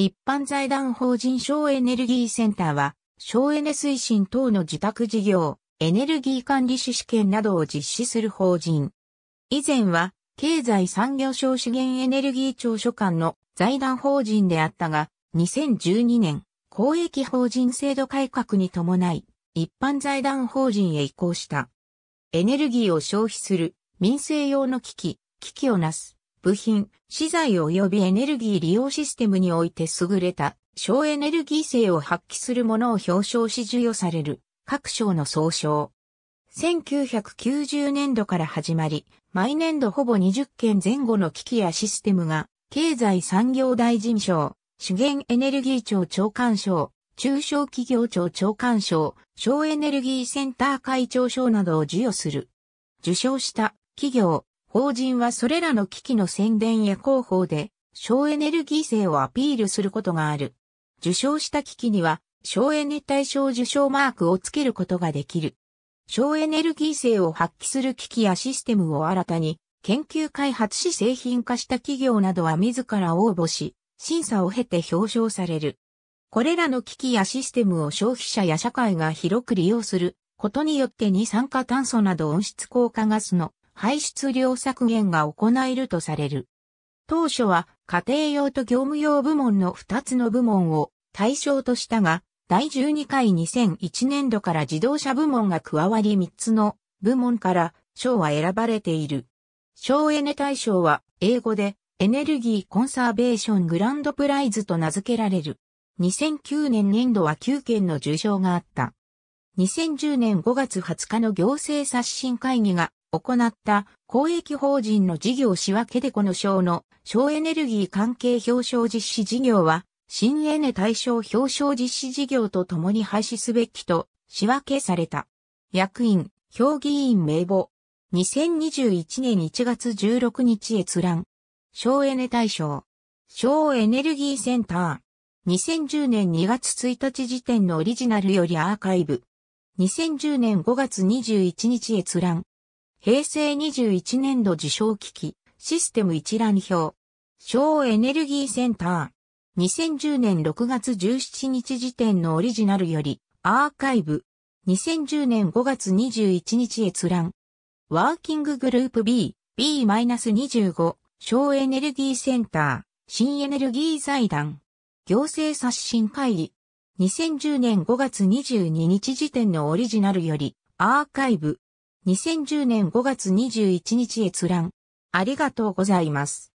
一般財団法人省エネルギーセンターは、省エネ推進等の自宅事業、エネルギー管理士試験などを実施する法人。以前は、経済産業省資源エネルギー庁所管の財団法人であったが、2012年、公益法人制度改革に伴い、一般財団法人へ移行した。エネルギーを消費する民生用の機器、機器をなす部品、資材及びエネルギー利用システムにおいて優れた省エネルギー性を発揮するものを表彰し授与される各賞の総称。1990年度から始まり、毎年度ほぼ20件前後の機器やシステムが、経済産業大臣賞、資源エネルギー庁長官賞、中小企業庁長官賞、省エネルギーセンター会長賞などを授与する。受賞した企業、法人はそれらの機器の宣伝や広報で、省エネルギー性をアピールすることがある。受賞した機器には、省エネ対象受賞マークをつけることができる。省エネルギー性を発揮する機器やシステムを新たに、研究開発し製品化した企業などは自ら応募し、審査を経て表彰される。これらの機器やシステムを消費者や社会が広く利用することによって二酸化炭素など温室効果ガスの排出量削減が行えるとされる。当初は家庭用と業務用部門の2つの部門を対象としたが、第12回2001年度から自動車部門が加わり3つの部門から賞は選ばれている。省エネ対象は英語でエネルギーコンサーベーショングランドプライズと名付けられる。2009年年度は9件の受賞があった。2010年5月20日の行政刷新会議が行った公益法人の事業仕分けでこの賞の省エネルギー関係表彰実施事業は新エネ対象表彰実施事業とともに廃止すべきと仕分けされた。役員、評議員名簿。2021年1月16日閲覧。省エネ対象。省エネルギーセンター。2010年2月1日時点のオリジナルよりアーカイブ。2010年5月21日閲覧。平成21年度受賞機器、システム一覧表、省エネルギーセンター、2010年6月17日時点のオリジナルより、アーカイブ、2010年5月21日閲覧、ワーキンググループ B、B-25、省エネルギーセンター、新エネルギー財団、行政刷新会議、2010年5月22日時点のオリジナルより、アーカイブ、2010年5月21日閲覧。ありがとうございます。